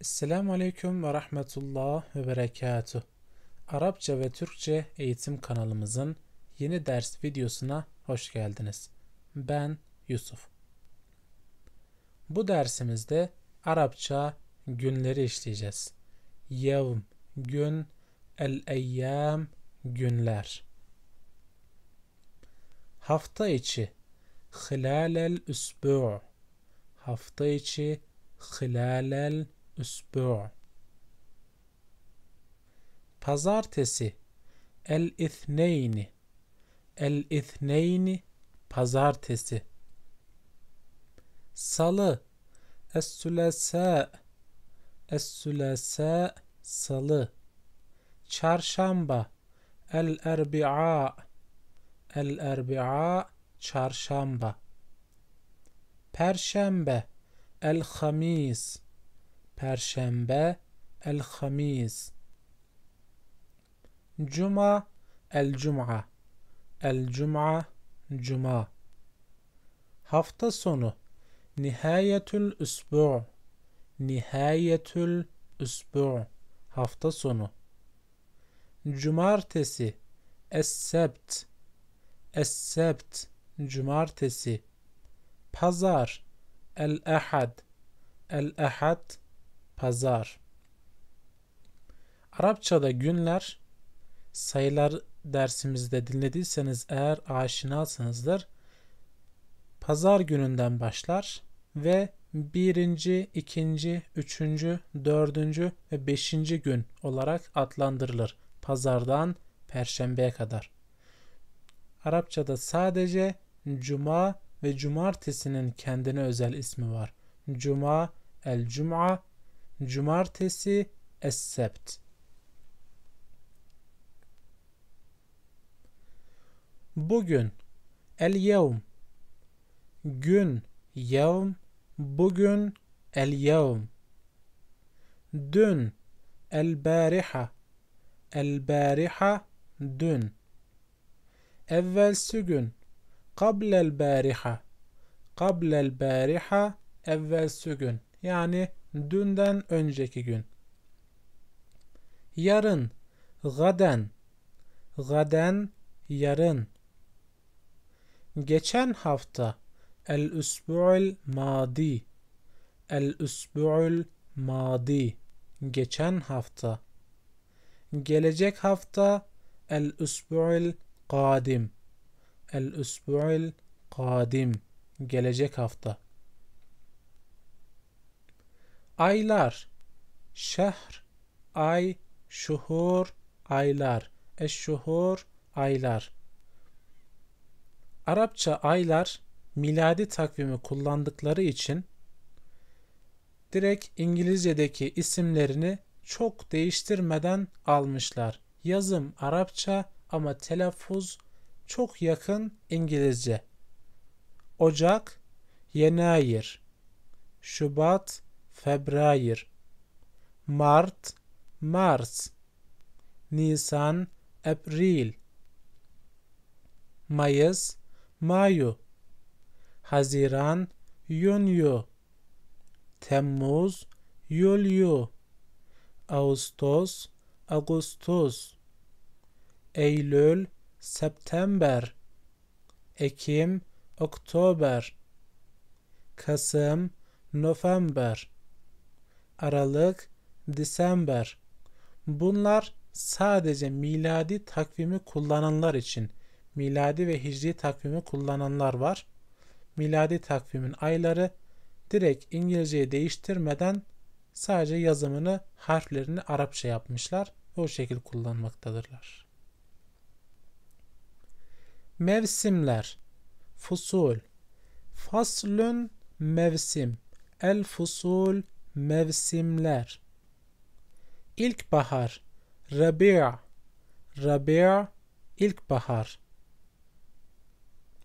Esselamu Aleyküm ve Rahmetullah ve Berekatuh. Arapça ve Türkçe eğitim kanalımızın yeni ders videosuna hoş geldiniz. Ben Yusuf. Bu dersimizde Arapça günleri işleyeceğiz. Yevm, gün, el eyyam, günler. Hafta içi, hilalel üsbu. Hafta içi, hilalel üsbu üsbu pazartesi el ithneyni el ithneyni pazartesi salı es-sülesa es-sülesa salı çarşamba el-erbi'a el-erbi'a çarşamba perşembe el-hamis perşembe الخميس جمعة الجمعة الجمعة جمعة hafta sonu nihayetül üsbu' nihayetül üsbu' hafta sonu cumartesi es-sebt es-sebt cumartesi pazar el-ahad el-ahad pazar. Arapçada günler sayılar dersimizde dinlediyseniz eğer aşinasınızdır. Pazar gününden başlar ve birinci, ikinci, üçüncü, dördüncü ve beşinci gün olarak adlandırılır. Pazardan perşembeye kadar. Arapçada sadece cuma ve cumartesinin kendine özel ismi var. Cuma, el cuma Cumartesi es-sebt. Bugün el-yevm. Gün yevm. Bugün el-yevm. Dün el-bariha. El-bariha dün. Evvelsi gün kablel bariha. Kablel bariha evvelsi gün. Yani dünden önceki gün. Yarın, gaden, gaden, yarın. Geçen hafta, el-üsbu'l madi, el-üsbu'l madi, geçen hafta. Gelecek hafta, el-üsbu'l kadim, el-üsbu'l kadim, gelecek hafta. Aylar. Şehr, ay, şuhur, aylar. Eşşuhur, aylar. Arapça aylar miladi takvimi kullandıkları için direkt İngilizce'deki isimlerini çok değiştirmeden almışlar. Yazım Arapça ama telaffuz çok yakın İngilizce. Ocak, Yenayir, Şubat, Februar Mart Mars Nisan April Mayıs Mayo Haziran Yunyo Temmuz Yulyo Ağustos Ağustos Eylül September Ekim Oktober Kasım November Aralık, Disember. Bunlar sadece miladi takvimi kullananlar için miladi ve hicri takvimi kullananlar var. Miladi takvimin ayları direkt İngilizceye değiştirmeden sadece yazımını, harflerini Arapça yapmışlar ve o şekilde kullanmaktadırlar. Mevsimler Fusul Faslun mevsim El fusul mevsimler. İlkbahar, rabi'a, rabi'a, ilkbahar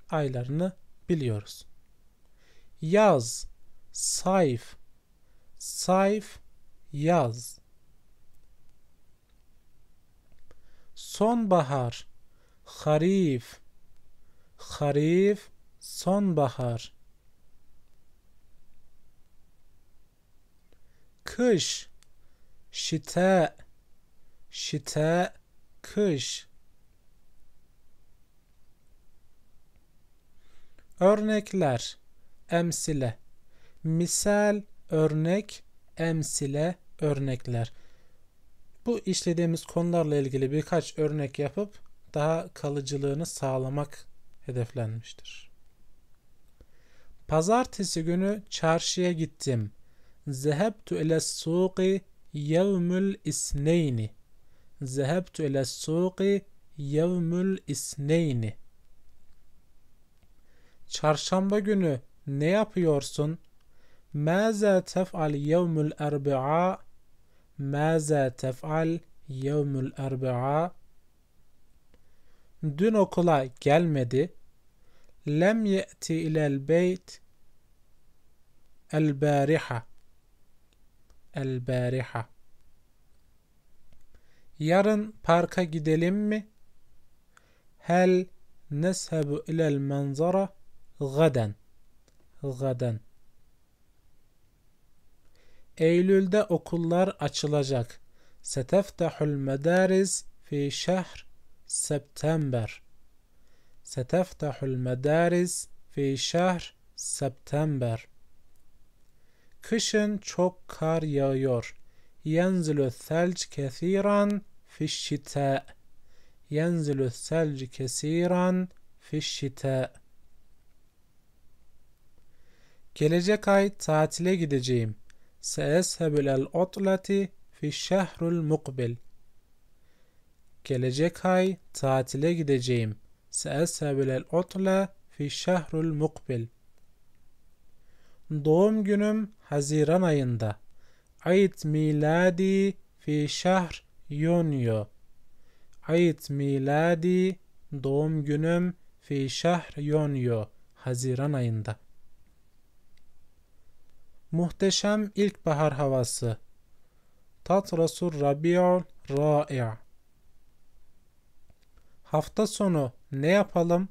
aylarını biliyoruz. Yaz, sayf, sayf, yaz. Sonbahar, harif, harif, sonbahar. kış şite şite kış örnekler emsile misal örnek emsile örnekler bu işlediğimiz konularla ilgili birkaç örnek yapıp daha kalıcılığını sağlamak hedeflenmiştir. Pazartesi günü çarşıya gittim. Zehebtu ile suqi yevmül isneyni. Zehebtu ile suqi yevmül isneyni. Çarşamba günü ne yapıyorsun? Mâze tef'al yevmül erbi'a. Mâze tef'al yevmül erbi'a. Dün okula gelmedi. Lem ye'ti ilel beyt el bariha. البارحة Yarın parka gidelim mi? Hel neshebu ilel manzara gaden. Gaden. Eylül'de okullar açılacak. Seteftahul medaris fi şehr september. Seteftahul medaris fi şehr september. Kışın çok kar yağıyor. Yenzilü selc kesiran fişşite. Yenzilü selc kesiran fişşite. Gelecek ay tatile gideceğim. Seeshebül el otlati fişşehrül mukbil. Gelecek ay tatile gideceğim. Seeshebül el otle fişşehrül mukbil. Doğum günüm Haziran ayında. Ayet miladi fi şahr yunyo. Ait miladi doğum günüm fi şahr yunyo. Haziran ayında. Muhteşem ilkbahar havası. Tatrasur rabi'ul ra'i'. Hafta sonu ne yapalım?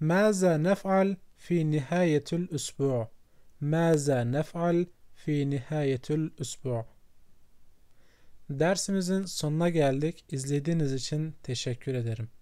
Maza nef'al fi nihayetül üsbu'. Maza nef'al fi nihayetül usbu. Dersimizin sonuna geldik. İzlediğiniz için teşekkür ederim.